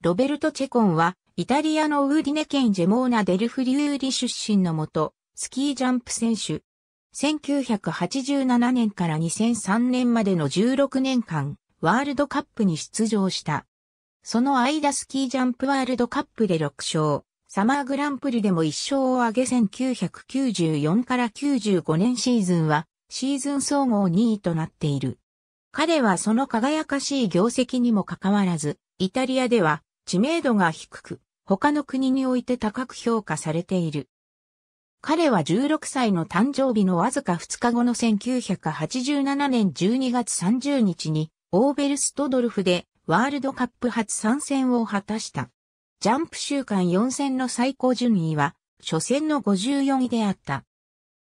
ロベルト・チェコンは、イタリアのウーディネ県ジェモーナ・デルフリューリ出身のもと、スキージャンプ選手。1987年から2003年までの16年間、ワールドカップに出場した。その間スキージャンプワールドカップで6勝、サマーグランプリでも1勝を挙げ1994から95年シーズンは、シーズン総合2位となっている。彼はその輝かしい業績にもかかわらず、イタリアでは知名度が低く、他の国において高く評価されている。彼は16歳の誕生日のわずか2日後の1987年12月30日にオーベルストドルフでワールドカップ初参戦を果たした。ジャンプ週間4戦の最高順位は初戦の54位であった。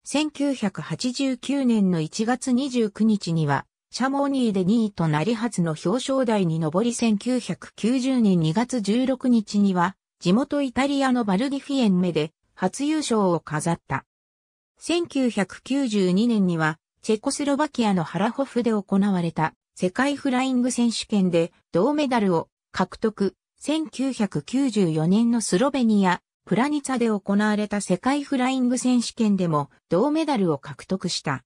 1989年の1月29日にはシャモニーで2位となり初の表彰台に上り1990年2月16日には、地元イタリアのバルディフィエンメで初優勝を飾った。1992年には、チェコスロバキアのハラホフで行われた世界フライング選手権で銅メダルを獲得。1994年のスロベニア、プラニツァで行われた世界フライング選手権でも銅メダルを獲得した。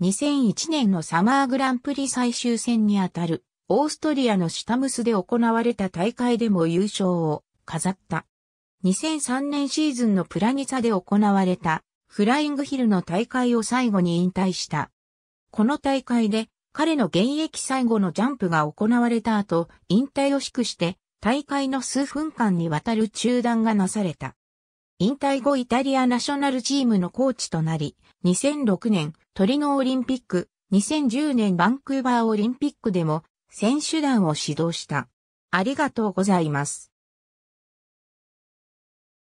2001年のサマーグランプリ最終戦にあたる、オーストリアのシュタムスで行われた大会でも優勝を飾った。2003年シーズンのプラニツァで行われたフライングヒルの大会を最後に引退した。この大会で彼の現役最後のジャンプが行われた後、引退を祝して大会の数分間にわたる中断がなされた。引退後イタリアナショナルチームのコーチとなり、2006年トリノオリンピック、2010年バンクーバーオリンピックでも選手団を指導した。ありがとうございます。